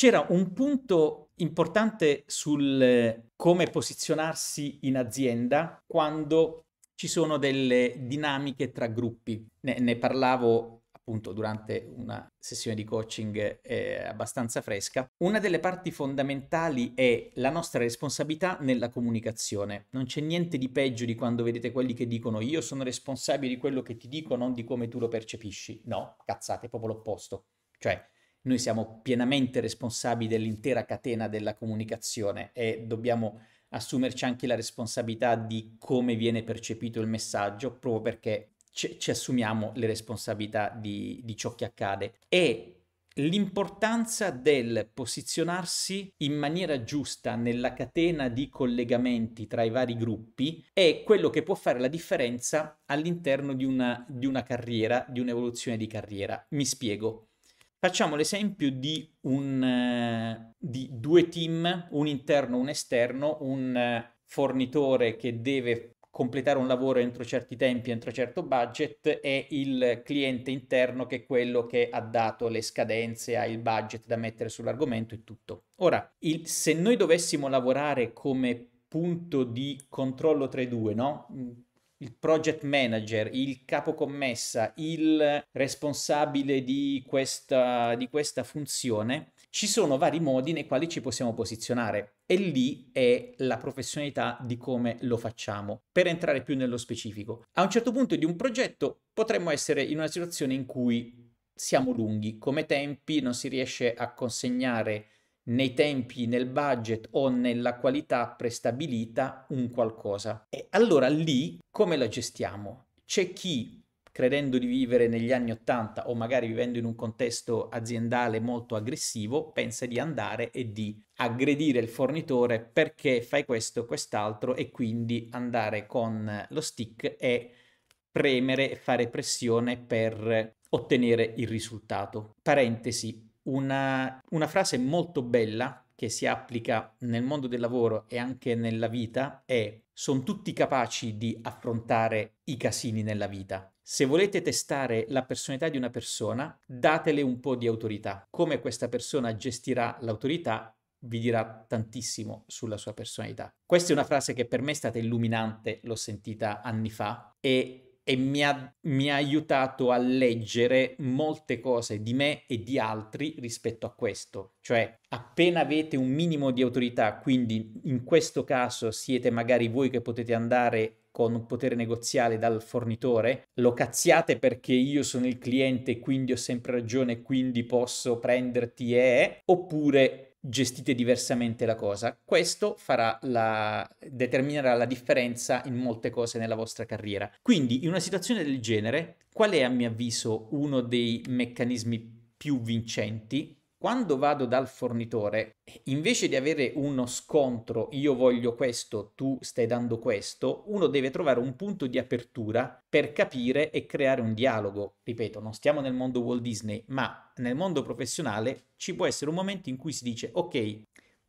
C'era un punto importante sul eh, come posizionarsi in azienda quando ci sono delle dinamiche tra gruppi. Ne, ne parlavo appunto durante una sessione di coaching eh, abbastanza fresca. Una delle parti fondamentali è la nostra responsabilità nella comunicazione. Non c'è niente di peggio di quando vedete quelli che dicono io sono responsabile di quello che ti dico, non di come tu lo percepisci. No, cazzate, è proprio l'opposto. Cioè, noi siamo pienamente responsabili dell'intera catena della comunicazione e dobbiamo assumerci anche la responsabilità di come viene percepito il messaggio, proprio perché ci, ci assumiamo le responsabilità di, di ciò che accade. E l'importanza del posizionarsi in maniera giusta nella catena di collegamenti tra i vari gruppi è quello che può fare la differenza all'interno di una, di una carriera, di un'evoluzione di carriera. Mi spiego. Facciamo l'esempio di, un, eh, di due team, un interno e un esterno, un eh, fornitore che deve completare un lavoro entro certi tempi, entro certo budget e il cliente interno che è quello che ha dato le scadenze, ha il budget da mettere sull'argomento e tutto. Ora, il, se noi dovessimo lavorare come punto di controllo tra i due, no? il project manager, il capocommessa, il responsabile di questa, di questa funzione, ci sono vari modi nei quali ci possiamo posizionare e lì è la professionalità di come lo facciamo. Per entrare più nello specifico, a un certo punto di un progetto potremmo essere in una situazione in cui siamo lunghi, come tempi non si riesce a consegnare nei tempi, nel budget o nella qualità prestabilita un qualcosa. E allora lì come la gestiamo? C'è chi, credendo di vivere negli anni 80 o magari vivendo in un contesto aziendale molto aggressivo, pensa di andare e di aggredire il fornitore perché fai questo, quest'altro e quindi andare con lo stick e premere, fare pressione per ottenere il risultato. Parentesi, una, una frase molto bella che si applica nel mondo del lavoro e anche nella vita è sono tutti capaci di affrontare i casini nella vita. Se volete testare la personalità di una persona, datele un po' di autorità. Come questa persona gestirà l'autorità vi dirà tantissimo sulla sua personalità. Questa è una frase che per me è stata illuminante, l'ho sentita anni fa e e mi ha, mi ha, aiutato a leggere molte cose di me e di altri rispetto a questo. Cioè, appena avete un minimo di autorità, quindi in questo caso siete magari voi che potete andare con un potere negoziale dal fornitore, lo cazziate perché io sono il cliente, quindi ho sempre ragione, quindi posso prenderti e... oppure gestite diversamente la cosa. Questo farà la... determinerà la differenza in molte cose nella vostra carriera. Quindi, in una situazione del genere, qual è a mio avviso uno dei meccanismi più vincenti? quando vado dal fornitore, invece di avere uno scontro, io voglio questo, tu stai dando questo, uno deve trovare un punto di apertura per capire e creare un dialogo. Ripeto, non stiamo nel mondo Walt Disney, ma nel mondo professionale ci può essere un momento in cui si dice, ok,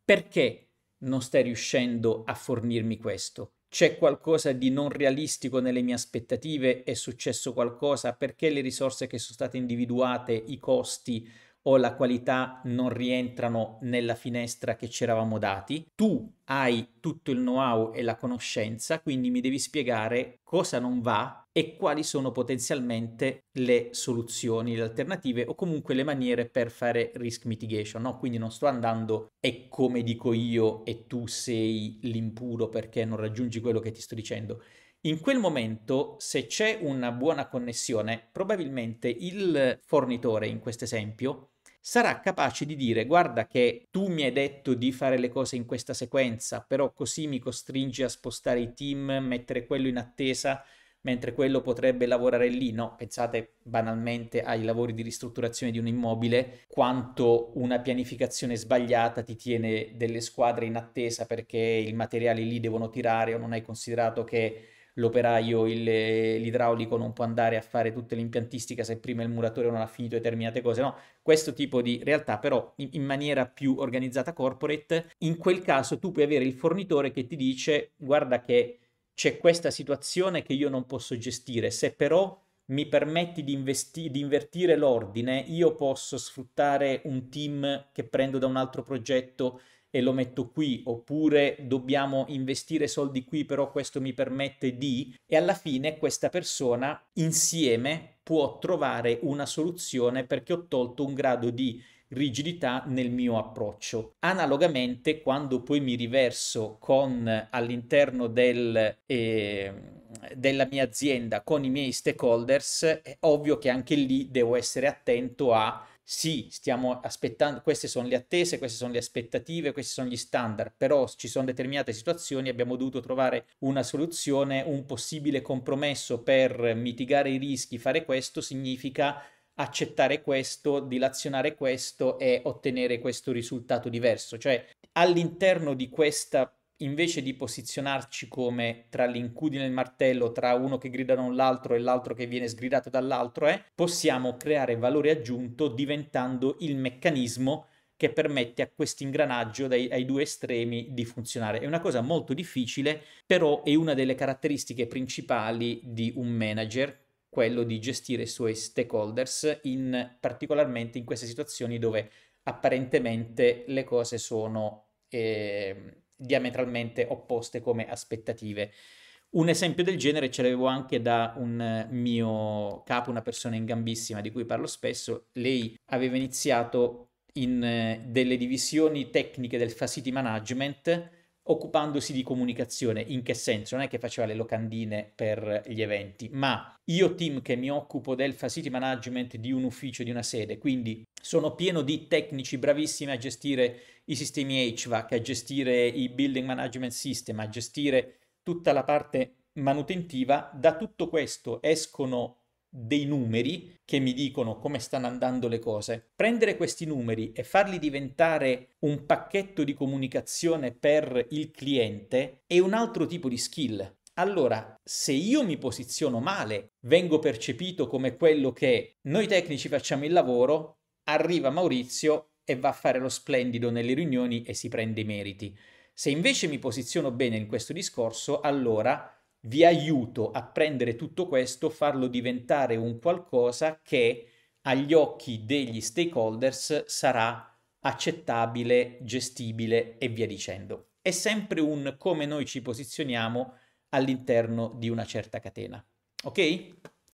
perché non stai riuscendo a fornirmi questo? c'è qualcosa di non realistico nelle mie aspettative, è successo qualcosa, perché le risorse che sono state individuate, i costi o la qualità non rientrano nella finestra che ci eravamo dati. Tu hai tutto il know-how e la conoscenza, quindi mi devi spiegare cosa non va e quali sono potenzialmente le soluzioni, le alternative o comunque le maniere per fare risk mitigation. No? Quindi non sto andando e come dico io e tu sei l'impuro perché non raggiungi quello che ti sto dicendo in quel momento, se c'è una buona connessione, probabilmente il fornitore, in questo esempio, sarà capace di dire guarda che tu mi hai detto di fare le cose in questa sequenza, però così mi costringi a spostare i team, mettere quello in attesa, mentre quello potrebbe lavorare lì. No, pensate banalmente ai lavori di ristrutturazione di un immobile, quanto una pianificazione sbagliata ti tiene delle squadre in attesa perché i materiali lì devono tirare o non hai considerato che l'operaio, il, l'idraulico non può andare a fare tutta l'impiantistica se prima il muratore non ha finito determinate cose, no? Questo tipo di realtà però in, in maniera più organizzata corporate, in quel caso tu puoi avere il fornitore che ti dice guarda che c'è questa situazione che io non posso gestire, se però mi permetti di, investi- di invertire l'ordine, io posso sfruttare un team che prendo da un altro progetto e lo metto qui, oppure dobbiamo investire soldi qui, però questo mi permette di, e alla fine questa persona insieme può trovare una soluzione perché ho tolto un grado di rigidità nel mio approccio. Analogamente, quando poi mi riverso con all'interno del... Eh, della mia azienda con i miei stakeholders, è ovvio che anche lì devo essere attento a sì, stiamo aspettando, queste sono le attese, queste sono le aspettative, questi sono gli standard, però ci sono determinate situazioni, abbiamo dovuto trovare una soluzione, un possibile compromesso per mitigare i rischi, fare questo significa accettare questo, dilazionare questo e ottenere questo risultato diverso, cioè all'interno di questa invece di posizionarci come tra l'incudine e il martello, tra uno che grida da un l'altro e l'altro che viene sgridato dall'altro, eh, possiamo creare valore aggiunto diventando il meccanismo che permette a questo ingranaggio ai due estremi di funzionare. È una cosa molto difficile, però è una delle caratteristiche principali di un manager, quello di gestire i suoi stakeholders, in, particolarmente in queste situazioni dove apparentemente le cose sono... Eh, diametralmente opposte come aspettative. Un esempio del genere ce l'avevo anche da un eh, mio capo, una persona in gambissima di cui parlo spesso. Lei aveva iniziato in eh, delle divisioni tecniche del facility management occupandosi di comunicazione. In che senso? Non è che faceva le locandine per gli eventi, ma io team che mi occupo del facility management di un ufficio, di una sede, quindi sono pieno di tecnici bravissimi a gestire i sistemi HVAC, a gestire i building management system, a gestire tutta la parte manutentiva, da tutto questo escono dei numeri che mi dicono come stanno andando le cose. Prendere questi numeri e farli diventare un pacchetto di comunicazione per il cliente è un altro tipo di skill. Allora, se io mi posiziono male, vengo percepito come quello che noi tecnici facciamo il lavoro, arriva Maurizio e va a fare lo splendido nelle riunioni e si prende i meriti. Se invece mi posiziono bene in questo discorso, allora vi aiuto a prendere tutto questo, farlo diventare un qualcosa che agli occhi degli stakeholders sarà accettabile, gestibile e via dicendo. È sempre un come noi ci posizioniamo all'interno di una certa catena. Ok?